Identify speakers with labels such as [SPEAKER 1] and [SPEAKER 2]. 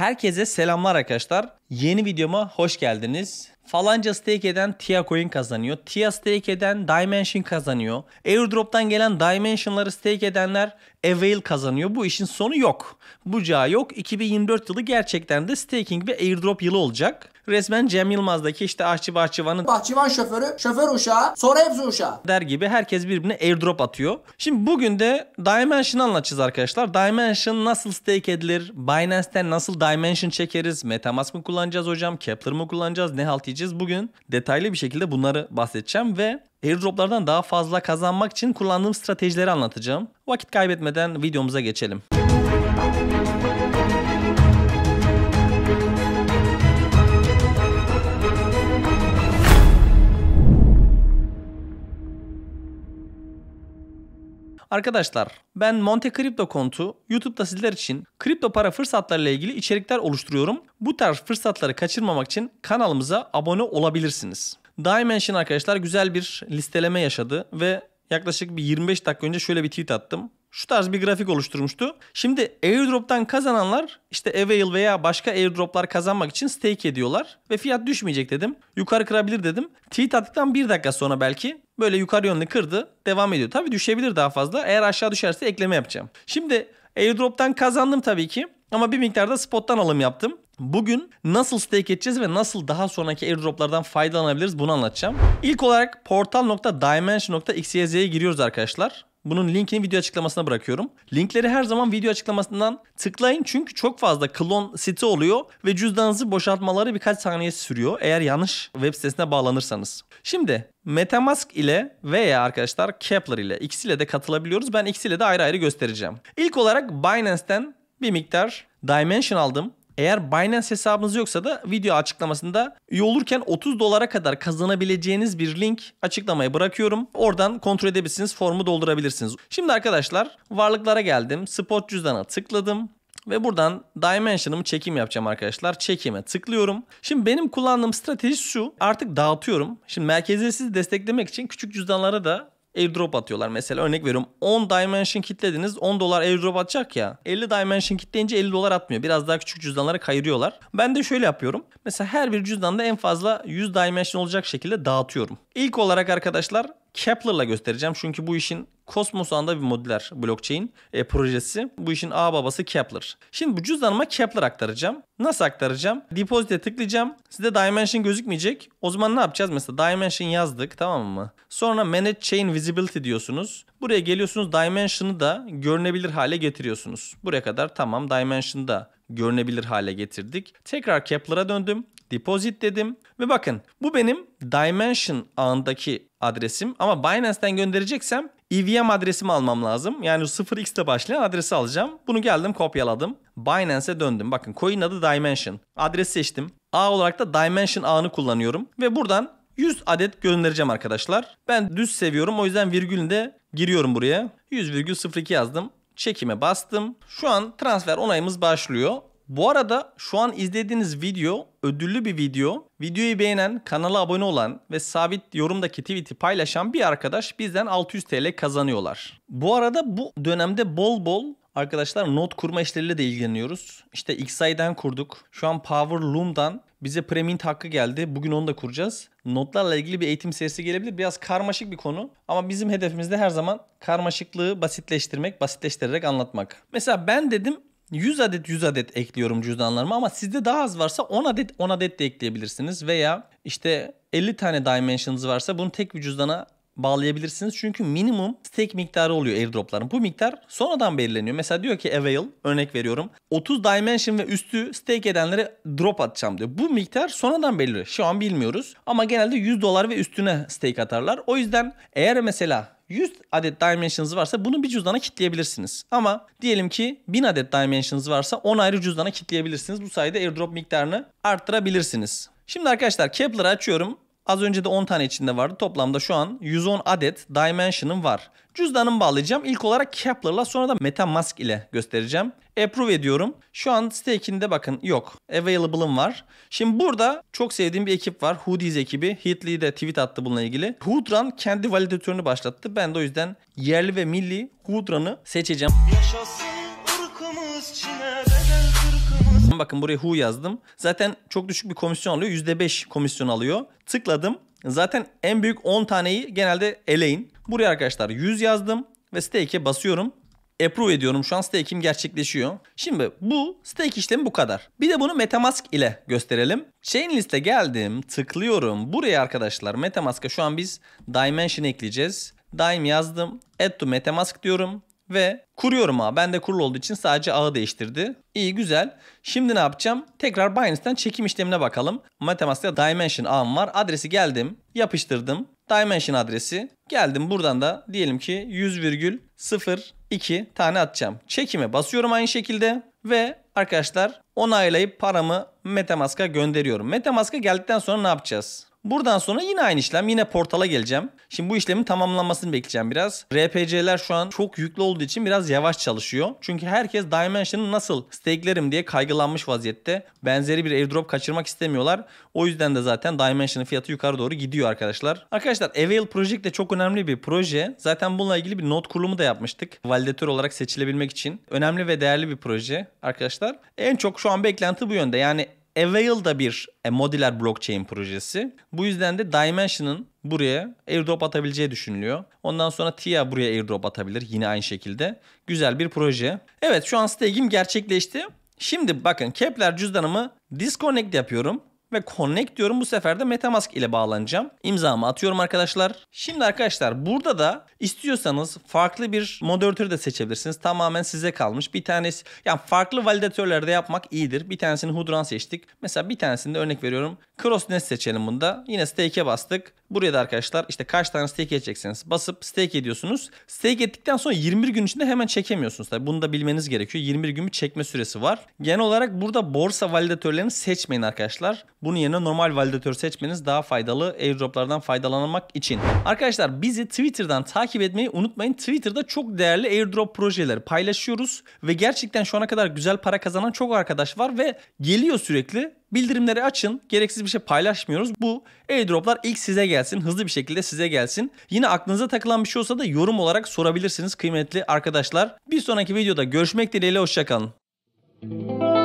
[SPEAKER 1] Herkese selamlar arkadaşlar. Yeni videoma hoş geldiniz. Falanca stake eden Tia coin kazanıyor. Tia stake eden Dimension kazanıyor. Airdrop'tan gelen Dimension'ları stake edenler Avail kazanıyor. Bu işin sonu yok. Bucağı yok. 2024 yılı gerçekten de staking ve airdrop yılı olacak. Resmen Cem Yılmaz'daki işte aşçı bahçıvanın bahçıvan şoförü, şoför uşağı, sonra hepsi uşağı der gibi herkes birbirine airdrop atıyor. Şimdi bugün de Dimension'ı anlatacağız arkadaşlar. Dimension nasıl stake edilir? Binance'ten nasıl Dimension çekeriz? Metamask mı kullanacağız hocam? Kepler mı kullanacağız? Ne halt yiyeceğiz? bahsedeceğiz. Bugün detaylı bir şekilde bunları bahsedeceğim ve airdroplardan daha fazla kazanmak için kullandığım stratejileri anlatacağım. Vakit kaybetmeden videomuza geçelim. Arkadaşlar ben Monte Crypto kontu YouTube'da sizler için kripto para fırsatlarıyla ilgili içerikler oluşturuyorum. Bu tarz fırsatları kaçırmamak için kanalımıza abone olabilirsiniz. Dimension arkadaşlar güzel bir listeleme yaşadı ve yaklaşık bir 25 dakika önce şöyle bir tweet attım şu tarz bir grafik oluşturmuştu. Şimdi airdrop'tan kazananlar işte Avail veya başka airdrop'lar kazanmak için stake ediyorlar. Ve fiyat düşmeyecek dedim. Yukarı kırabilir dedim. Tweet attıktan bir dakika sonra belki böyle yukarı yönlü kırdı. Devam ediyor. Tabii düşebilir daha fazla. Eğer aşağı düşerse ekleme yapacağım. Şimdi airdrop'tan kazandım tabii ki. Ama bir miktarda spot'tan alım yaptım. Bugün nasıl stake edeceğiz ve nasıl daha sonraki airdroplardan faydalanabiliriz bunu anlatacağım. İlk olarak portal.dimension.xyz'ye giriyoruz arkadaşlar. Bunun linkini video açıklamasına bırakıyorum. Linkleri her zaman video açıklamasından tıklayın çünkü çok fazla klon site oluyor ve cüzdanınızı boşaltmaları birkaç saniye sürüyor eğer yanlış web sitesine bağlanırsanız. Şimdi Metamask ile veya arkadaşlar Kepler ile ikisiyle de katılabiliyoruz. Ben ikisiyle de ayrı ayrı göstereceğim. İlk olarak Binance'ten bir miktar Dimension aldım. Eğer Binance hesabınız yoksa da video açıklamasında üye olurken 30 dolara kadar kazanabileceğiniz bir link açıklamaya bırakıyorum. Oradan kontrol edebilirsiniz, formu doldurabilirsiniz. Şimdi arkadaşlar varlıklara geldim. Spot cüzdana tıkladım. Ve buradan Dimension'ımı çekim yapacağım arkadaşlar. Çekime tıklıyorum. Şimdi benim kullandığım strateji şu. Artık dağıtıyorum. Şimdi sizi desteklemek için küçük cüzdanlara da airdrop atıyorlar mesela örnek veriyorum 10 dimension kitlediniz 10 dolar airdrop atacak ya 50 dimension kitleyince 50 dolar atmıyor biraz daha küçük cüzdanlara kayırıyorlar ben de şöyle yapıyorum mesela her bir cüzdanda en fazla 100 dimension olacak şekilde dağıtıyorum ilk olarak arkadaşlar Kepler'la göstereceğim çünkü bu işin Cosmos anda bir modüler blockchain e, projesi. Bu işin ağ babası Kepler. Şimdi bu cüzdanıma Kepler aktaracağım. Nasıl aktaracağım? Deposit'e tıklayacağım. Size dimension gözükmeyecek. O zaman ne yapacağız? Mesela dimension yazdık tamam mı? Sonra manage chain visibility diyorsunuz. Buraya geliyorsunuz dimension'ı da görünebilir hale getiriyorsunuz. Buraya kadar tamam dimension'ı da görünebilir hale getirdik. Tekrar Kepler'a döndüm. Deposit dedim. Ve bakın bu benim Dimension ağındaki adresim. Ama Binance'ten göndereceksem EVM adresimi almam lazım. Yani 0x ile başlayan adresi alacağım. Bunu geldim kopyaladım. Binance'e döndüm. Bakın coin adı Dimension. Adres seçtim. A olarak da Dimension ağını kullanıyorum. Ve buradan 100 adet göndereceğim arkadaşlar. Ben düz seviyorum. O yüzden virgülünü de giriyorum buraya. 100,02 yazdım. Çekime bastım. Şu an transfer onayımız başlıyor. Bu arada şu an izlediğiniz video ödüllü bir video. Videoyu beğenen, kanala abone olan ve sabit yorumdaki tweet'i paylaşan bir arkadaş bizden 600 TL kazanıyorlar. Bu arada bu dönemde bol bol Arkadaşlar not kurma işleriyle de ilgileniyoruz. İşte XI'den kurduk. Şu an Power Loom'dan bize Premint hakkı geldi. Bugün onu da kuracağız. Notlarla ilgili bir eğitim serisi gelebilir. Biraz karmaşık bir konu ama bizim hedefimiz de her zaman karmaşıklığı basitleştirmek, basitleştirerek anlatmak. Mesela ben dedim 100 adet 100 adet ekliyorum cüzdanlarıma ama sizde daha az varsa 10 adet 10 adet de ekleyebilirsiniz veya işte 50 tane dimensions varsa bunu tek bir cüzdana bağlayabilirsiniz. Çünkü minimum stake miktarı oluyor airdropların. Bu miktar sonradan belirleniyor. Mesela diyor ki Avail örnek veriyorum. 30 dimension ve üstü stake edenlere drop atacağım diyor. Bu miktar sonradan belirli. Şu an bilmiyoruz. Ama genelde 100 dolar ve üstüne stake atarlar. O yüzden eğer mesela 100 adet dimensions varsa bunu bir cüzdana kitleyebilirsiniz. Ama diyelim ki 1000 adet dimensions varsa 10 ayrı cüzdana kitleyebilirsiniz. Bu sayede airdrop miktarını arttırabilirsiniz. Şimdi arkadaşlar Kepler'ı açıyorum. Az önce de 10 tane içinde vardı. Toplamda şu an 110 adet Dimension'ım var. Cüzdanımı bağlayacağım. İlk olarak Kepler'la sonra da MetaMask ile göstereceğim. Approve ediyorum. Şu an stake'inde bakın yok. Available'ım var. Şimdi burada çok sevdiğim bir ekip var. Hoodies ekibi. Heatly de tweet attı bununla ilgili. Hoodrun kendi validatörünü başlattı. Ben de o yüzden yerli ve milli Hoodrun'ı seçeceğim. Yaşasın ırkımız Çin'e Bakın buraya Hu yazdım. Zaten çok düşük bir komisyon alıyor. %5 komisyon alıyor. Tıkladım. Zaten en büyük 10 taneyi genelde eleyin. Buraya arkadaşlar 100 yazdım ve stake'e basıyorum. Approve ediyorum. Şu an stake'im gerçekleşiyor. Şimdi bu stake işlemi bu kadar. Bir de bunu Metamask ile gösterelim. Chainlist'e geldim. Tıklıyorum. Buraya arkadaşlar Metamask'a şu an biz dimension ekleyeceğiz. Dime yazdım. Add to Metamask diyorum ve kuruyorum ağı. Ben de kurul olduğu için sadece ağı değiştirdi. İyi güzel. Şimdi ne yapacağım? Tekrar Binance'ten çekim işlemine bakalım. Matematikte dimension ağım var. Adresi geldim. Yapıştırdım. Dimension adresi. Geldim buradan da diyelim ki 100,02 tane atacağım. Çekime basıyorum aynı şekilde ve arkadaşlar onaylayıp paramı Metamask'a gönderiyorum. Metamask'a geldikten sonra ne yapacağız? Buradan sonra yine aynı işlem. Yine portala geleceğim. Şimdi bu işlemin tamamlanmasını bekleyeceğim biraz. RPC'ler şu an çok yüklü olduğu için biraz yavaş çalışıyor. Çünkü herkes Dimension'ı nasıl stakelerim diye kaygılanmış vaziyette. Benzeri bir airdrop kaçırmak istemiyorlar. O yüzden de zaten Dimension'ın fiyatı yukarı doğru gidiyor arkadaşlar. Arkadaşlar Avail Project de çok önemli bir proje. Zaten bununla ilgili bir not kurulumu da yapmıştık. Validatör olarak seçilebilmek için. Önemli ve değerli bir proje arkadaşlar. En çok şu an beklenti bu yönde. Yani Avail da bir e, modüler blockchain projesi. Bu yüzden de Dimension'ın buraya airdrop atabileceği düşünülüyor. Ondan sonra TIA buraya airdrop atabilir yine aynı şekilde. Güzel bir proje. Evet şu an staking'im gerçekleşti. Şimdi bakın Kepler cüzdanımı disconnect yapıyorum ve connect diyorum. Bu sefer de MetaMask ile bağlanacağım. İmzamı atıyorum arkadaşlar. Şimdi arkadaşlar burada da istiyorsanız farklı bir moderatörü de seçebilirsiniz. Tamamen size kalmış. Bir tanesi yani farklı validatörlerde yapmak iyidir. Bir tanesini Hudran seçtik. Mesela bir tanesini de örnek veriyorum. Cross Nest seçelim bunda. Yine stake'e bastık. Buraya da arkadaşlar işte kaç tane stake edeceksiniz basıp stake ediyorsunuz. Stake ettikten sonra 21 gün içinde hemen çekemiyorsunuz. Tabii bunu da bilmeniz gerekiyor. 21 gün bir çekme süresi var. Genel olarak burada borsa validatörlerini seçmeyin arkadaşlar. Bunun yerine normal validatör seçmeniz daha faydalı airdroplardan faydalanmak için. Arkadaşlar bizi Twitter'dan takip etmeyi unutmayın. Twitter'da çok değerli airdrop projeleri paylaşıyoruz ve gerçekten şu ana kadar güzel para kazanan çok arkadaş var ve geliyor sürekli Bildirimleri açın. Gereksiz bir şey paylaşmıyoruz. Bu airdroplar ilk size gelsin. Hızlı bir şekilde size gelsin. Yine aklınıza takılan bir şey olsa da yorum olarak sorabilirsiniz kıymetli arkadaşlar. Bir sonraki videoda görüşmek dileğiyle. Hoşçakalın. Müzik